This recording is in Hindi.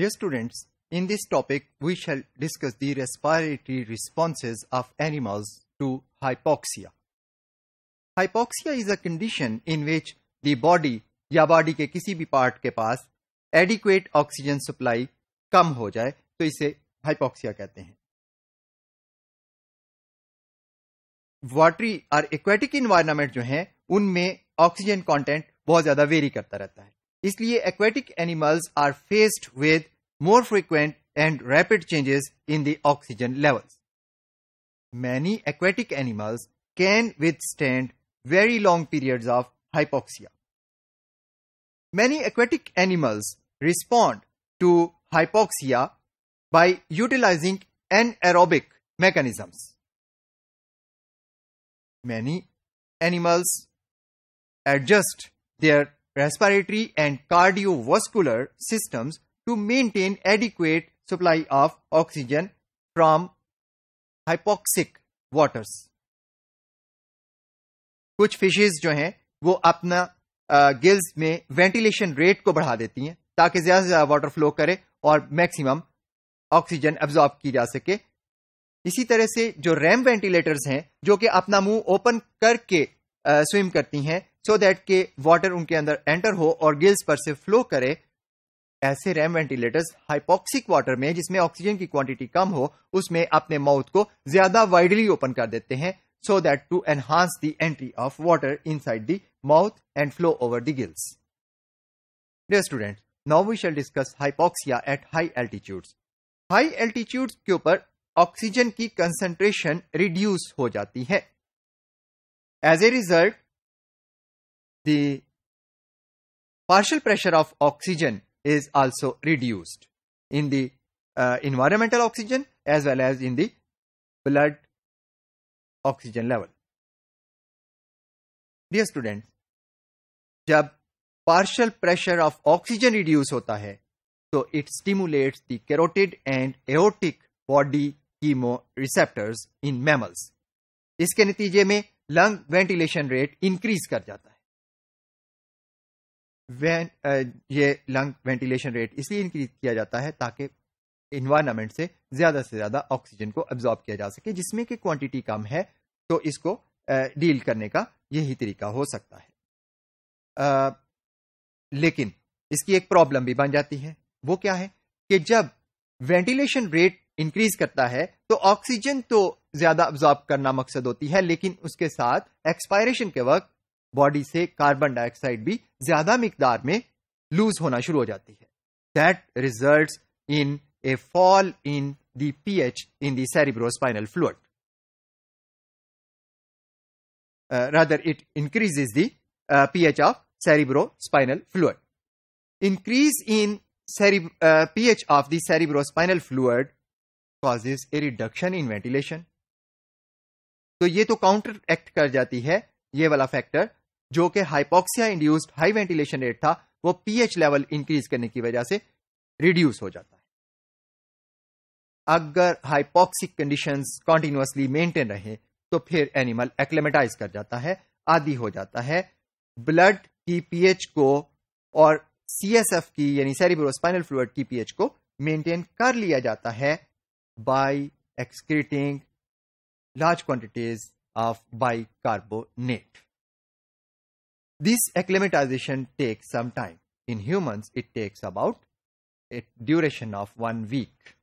Dear students, in this topic we shall discuss the respiratory responses of animals to hypoxia. Hypoxia is a condition in which the body या बॉडी के किसी भी पार्ट के पास एडिक्वेट ऑक्सीजन सप्लाई कम हो जाए तो इसे हाइपोक्सिया कहते हैं वाटरी और एक्वेटिक इन्वायरमेंट जो है उनमें ऑक्सीजन कंटेंट बहुत ज्यादा वेरी करता रहता है इसलिए aquatic animals are faced with more frequent and rapid changes in the oxygen levels. Many aquatic animals can withstand very long periods of hypoxia. Many aquatic animals respond to hypoxia by utilizing anaerobic mechanisms. Many animals adjust their respiratory and cardiovascular systems to maintain adequate supply of oxygen from hypoxic waters. कुछ फिशेज जो हैं वो अपना gills mein ventilation rate ko badha deti hain ताकि zyada से ज्यादा वाटर फ्लो करे और मैक्सिमम ऑक्सीजन एब्जॉर्ब की जा सके इसी तरह से जो रैम वेंटिलेटर्स हैं जो कि अपना मुंह ओपन करके स्विम करती हैं सो दैट के वाटर उनके अंदर एंटर हो और गिल्स पर से फ्लो करे ऐसे रैम वेंटिलेटर्स हाइपोक्सिक वाटर में जिसमें ऑक्सीजन की क्वांटिटी कम हो उसमें अपने माउथ को ज्यादा वाइडली ओपन कर देते हैं so that to enhance the entry of water inside the mouth and flow over the gills dear student now we shall discuss hypoxia at high altitude high altitude के ऊपर ऑक्सीजन की कंसेंट्रेशन रिड्यूस हो जाती है as a result the partial pressure of oxygen is also reduced in the uh, environmental oxygen as well as in the blood oxygen level. Dear students, jab partial pressure of oxygen reduce hota hai so it stimulates the carotid and aortic body chemoreceptors in mammals. iske natije mein lung ventilation rate increase kar jata hai when ये लंग वेंटिलेशन रेट इसलिए इंक्रीज किया जाता है ताकि इन्वायरमेंट से ज्यादा से ज्यादा ऑक्सीजन को अब्जॉर्ब किया जा सके जिसमें कि क्वांटिटी कम है तो इसको डील करने का यही तरीका हो सकता है लेकिन इसकी एक प्रॉब्लम भी बन जाती है वो क्या है कि जब वेंटिलेशन रेट इंक्रीज करता है तो ऑक्सीजन तो ज्यादा ऑब्जॉर्ब करना मकसद होती है लेकिन उसके साथ एक्सपायरेशन के वक्त बॉडी से कार्बन डाइऑक्साइड भी ज्यादा मिकदार में लूज होना शुरू हो जाती है that result in a fall in the pH in the cerebrospinal fluid rather it increases the uh, pH of cerebrospinal fluid. Increase in cere uh, pH of the cerebrospinal fluid causes a reduction in ventilation. तो ये तो काउंटर एक्ट कर जाती है ये वाला फैक्टर जो कि hypoxia induced high ventilation rate था वो पीएच लेवल इंक्रीज करने की वजह से रिड्यूस हो जाता है अगर हाइपोक्सिक कंडीशंस कॉन्टिन्यूसली मेंटेन रहे तो फिर एनिमल एक्लेमेटाइज कर जाता है आदि हो जाता है ब्लड की पीएच को और सीएसएफ की यानी सेरिब्रोस्पाइनल फ्लूड की पीएच को मेंटेन कर लिया जाता है by excreting large quantities of bicarbonate This acclimatization takes some time. In humans, it takes about a duration of one week.